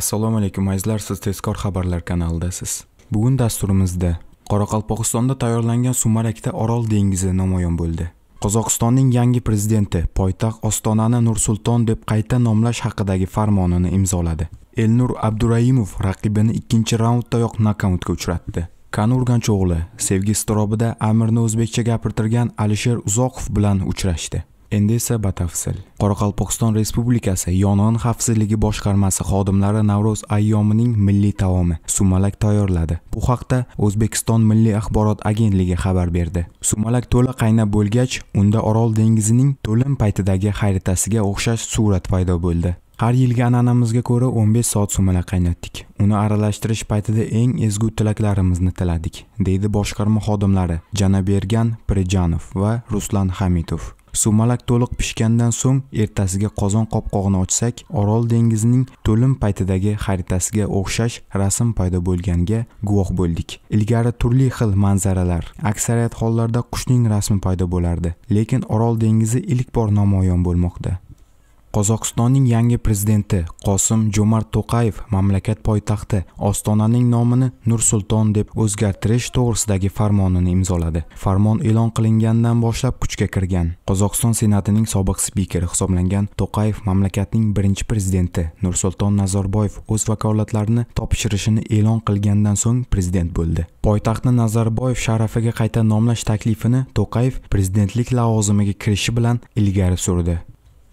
assalomu alaykum azizlar siz tezkor xabarlar kanalidasiz bugun dasturimizda qoraqalpog'istonda tayyorlangan sumalakda orol dengizi namoyon bo'ldi qozog'istonning yangi prezidenti poytaxt ostonani nursulton deb qayta nomlash haqidagi farmonini imzoladi elnur abduraimov raqibini ikkinchi raunddayoq nokautga uchratdi kan urganch o'g'li sevgi iztirobida amirni o'zbekcha gapirtirgan alisher uzoqov bilan uchrashdi endi esa batafsil qoraqalpog'iston respublikasi yong'in xavfsizligi boshqarmasi xodimlari navro'z ayyomining milliy taomi sumalak tayyorladi bu haqda o'zbekiston milliy axborot agentligi xabar berdi sumalak to'la qaynab bo'lgach unda orol dengizining to'lin paytidagi xaritasiga o'xshash surat paydo bo'ldi har yilgi an'anamizga ko'ra 15 soat sumalak qaynatdik uni aralashtirish paytida eng ezgu tilaklarimizni tiladik deydi boshqarma xodimlari janabergan prijanov va ruslan hamitov sumalak to'liq pishgandan so'ng ertasiga qozon qopqog'ini ochsak orol dengizining to'lim paytidagi xaritasiga o'xshash rasm paydo bo'lganiga guvoh bo'ldik ilgari turli xil manzaralar aksariyat hollarda qushning rasmi paydo bo'lardi lekin orol dengizi ilk bor namoyon bo'lmoqda qozog'istonning yangi prezidenti qosim jo'mart to'qayev mamlakat poytaxti ostonaning nomini nur sulton deb o'zgartirish to'g'risidagi farmonini imzoladi farmon e'lon qilingandan boshlab kuchga kirgan qozog'iston senatining sobiq spikeri hisoblangan to'qayev mamlakatning birinchi prezidenti nursulton nazarboyev o'z vakolatlarini topshirishini e'lon qilgandan so'ng prezident bo'ldi poytaxtni nazarboyev sharafiga qayta nomlash taklifini to'qayev prezidentlik lavozimiga kirishi bilan ilgari surdi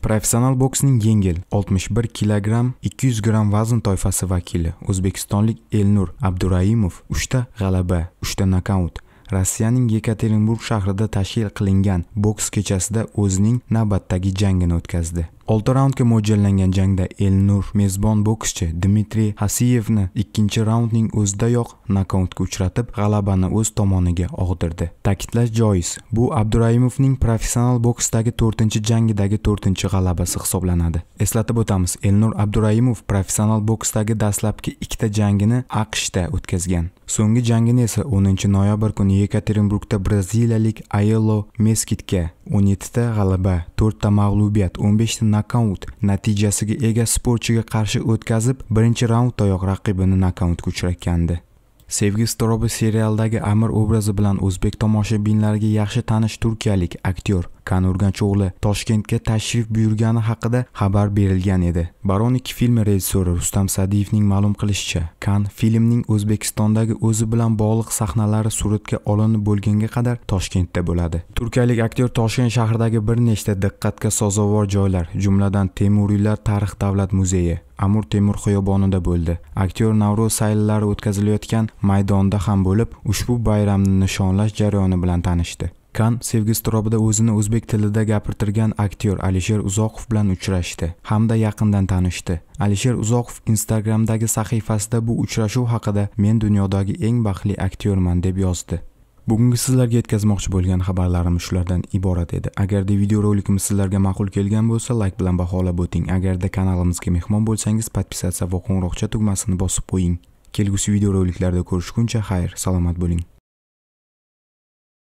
professional boksning yengil 61 kg 200 gramm vazn toifasi vakili o'zbekistonlik elnur abduraimov 3 ta g'alaba 3 ta nokaut rossiyaning yekaterinburg shahrida tashkil qilingan boks kechasida o'zining navbatdagi jangini o'tkazdi olti raundga mo'ljallangan jangda Elnur mezbon bokschi Dmitriy Hasiyevni ikkinchi raundning o'zidayoq nokautga uchratib, g'alabani o'z tomoniga og'dirdi. Ta'kidlash joiz, bu Abduraimovning professional boksdagi 4-jangidagi 4-g'alabasi hisoblanadi. Eslatib o'tamiz, Elnur Abduraimov professional boksdagi dastlabki ikkita jangini AQShda o'tkazgan. So'nggi jangini esa 10-noyabr kuni Yekaterinburgda braziliyalik Ayelo Meskitga 17 ta g'alaba, 4 ta mag'lubiyat, 15 ta nokaut natijasiga ega sportchiga qarshi o'tkazib birinchi raunddayoq raqibini nokautga uchratgandi sevgi iztirobi serialdagi amir obrazi bilan o'zbek tomoshabinlariga yaxshi tanish turkiyalik aktyor kanurganch o'g'li toshkentga tashrif buyurgani haqida xabar berilgan edi baron ikki filmi rejissyori rustam sadiyevning ma'lum qilishicha kan filmning o'zbekistondagi o'zi bilan bog'liq sahnalari suratga olinib bo'lgunga qadar toshkentda bo'ladi turkiyalik aktyor toshkent shahridagi bir nechta diqqatga sazovor joylar jumladan temuriylar tarix davlat muzeyi amur temur xiyobonida bo'ldi aktyor navro'z sayllari o'tkazilayotgan maydonda ham bo'lib ushbu bayramni nishonlash jarayoni bilan tanishdi kan sevgi iztirobida o'zini o'zbek tilida gapirtirgan aktyor alisher uzoqov bilan uchrashdi hamda yaqindan tanishdi alisher uzoqov instagramdagi sahifasida bu uchrashuv haqida men dunyodagi eng baxtli aktyorman deb yozdi Bugungi sizlarga yetkazmoqchi bo'lgan xabarlarim shulardan iborat edi. Agarda videorolikimiz sizlarga ma'qul kelgan bo'lsa, like bilan baholab o'ting. Agarda kanalimizga mehmon bo'lsangiz, podpisatsiya va qo'ng'iroqcha tugmasini bosib qo'ying. Kelgusi videoroliklarda ko'rishguncha xayr, salomat bo'ling.